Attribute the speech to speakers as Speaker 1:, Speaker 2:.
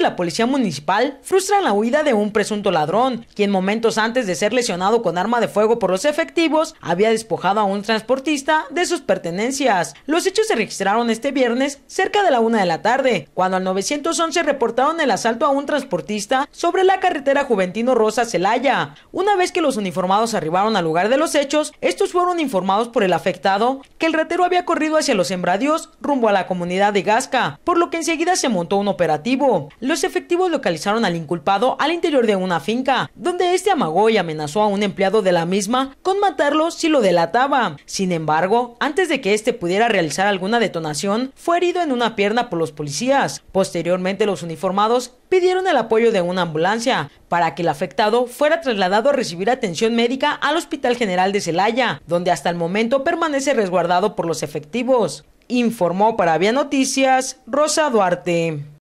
Speaker 1: la policía municipal frustran la huida de un presunto ladrón, quien momentos antes de ser lesionado con arma de fuego por los efectivos, había despojado a un transportista de sus pertenencias. Los hechos se registraron este viernes cerca de la una de la tarde, cuando al 911 reportaron el asalto a un transportista sobre la carretera Juventino Rosa Celaya. Una vez que los uniformados arribaron al lugar de los hechos, estos fueron informados por el afectado que el ratero había corrido hacia los sembradíos rumbo a la comunidad de Gasca, por lo que enseguida se montó un operativo los efectivos localizaron al inculpado al interior de una finca, donde este amagó y amenazó a un empleado de la misma con matarlo si lo delataba. Sin embargo, antes de que este pudiera realizar alguna detonación, fue herido en una pierna por los policías. Posteriormente, los uniformados pidieron el apoyo de una ambulancia para que el afectado fuera trasladado a recibir atención médica al Hospital General de Celaya, donde hasta el momento permanece resguardado por los efectivos. Informó para Vía Noticias Rosa Duarte.